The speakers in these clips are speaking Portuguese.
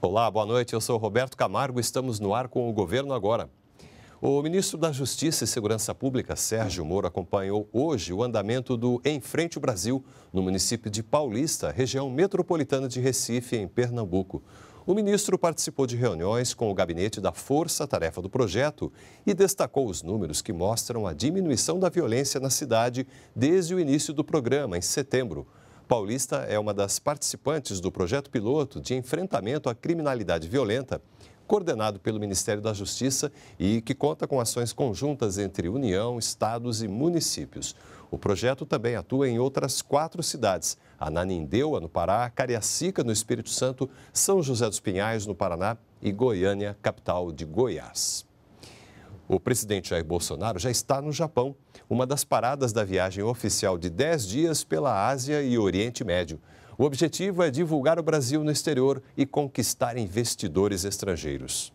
Olá, boa noite. Eu sou Roberto Camargo. Estamos no ar com o governo agora. O ministro da Justiça e Segurança Pública, Sérgio Moro, acompanhou hoje o andamento do Em Frente o Brasil, no município de Paulista, região metropolitana de Recife, em Pernambuco. O ministro participou de reuniões com o gabinete da Força Tarefa do Projeto e destacou os números que mostram a diminuição da violência na cidade desde o início do programa, em setembro. Paulista é uma das participantes do projeto piloto de enfrentamento à criminalidade violenta, coordenado pelo Ministério da Justiça e que conta com ações conjuntas entre União, estados e municípios. O projeto também atua em outras quatro cidades: Ananindeua, no Pará, Cariacica, no Espírito Santo, São José dos Pinhais, no Paraná e Goiânia, capital de Goiás. O presidente Jair Bolsonaro já está no Japão, uma das paradas da viagem oficial de 10 dias pela Ásia e Oriente Médio. O objetivo é divulgar o Brasil no exterior e conquistar investidores estrangeiros.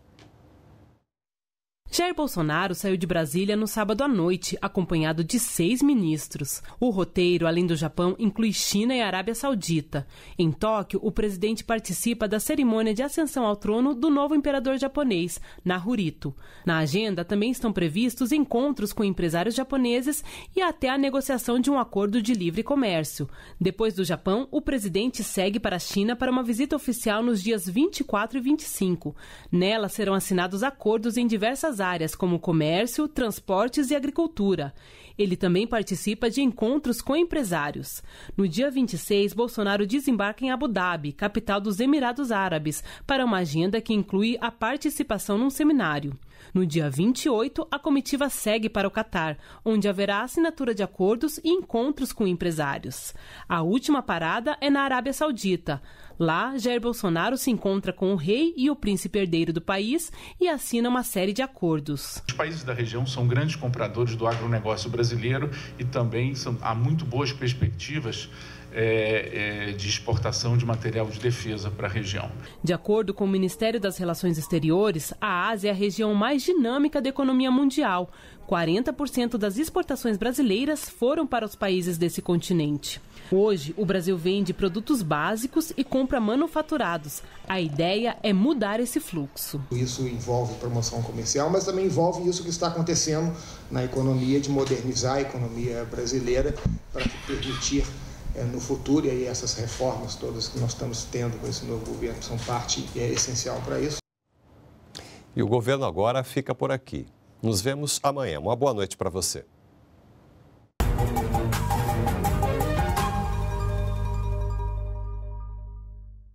Jair Bolsonaro saiu de Brasília no sábado à noite, acompanhado de seis ministros. O roteiro, além do Japão, inclui China e Arábia Saudita. Em Tóquio, o presidente participa da cerimônia de ascensão ao trono do novo imperador japonês, Nahurito. Na agenda também estão previstos encontros com empresários japoneses e até a negociação de um acordo de livre comércio. Depois do Japão, o presidente segue para a China para uma visita oficial nos dias 24 e 25. Nela serão assinados acordos em diversas áreas como comércio, transportes e agricultura. Ele também participa de encontros com empresários. No dia 26, Bolsonaro desembarca em Abu Dhabi, capital dos Emirados Árabes, para uma agenda que inclui a participação num seminário. No dia 28, a comitiva segue para o Catar, onde haverá assinatura de acordos e encontros com empresários. A última parada é na Arábia Saudita. Lá, Jair Bolsonaro se encontra com o rei e o príncipe herdeiro do país e assina uma série de acordos. Os países da região são grandes compradores do agronegócio brasileiro e também são, há muito boas perspectivas é, é, de exportação de material de defesa para a região. De acordo com o Ministério das Relações Exteriores, a Ásia é a região mais dinâmica da economia mundial. 40% das exportações brasileiras foram para os países desse continente. Hoje, o Brasil vende produtos básicos e compra manufaturados. A ideia é mudar esse fluxo. Isso envolve promoção comercial, mas também envolve isso que está acontecendo na economia, de modernizar a economia brasileira para permitir é, no futuro, e aí essas reformas todas que nós estamos tendo com esse novo governo são parte é, essencial para isso. E o governo agora fica por aqui. Nos vemos amanhã. Uma boa noite para você.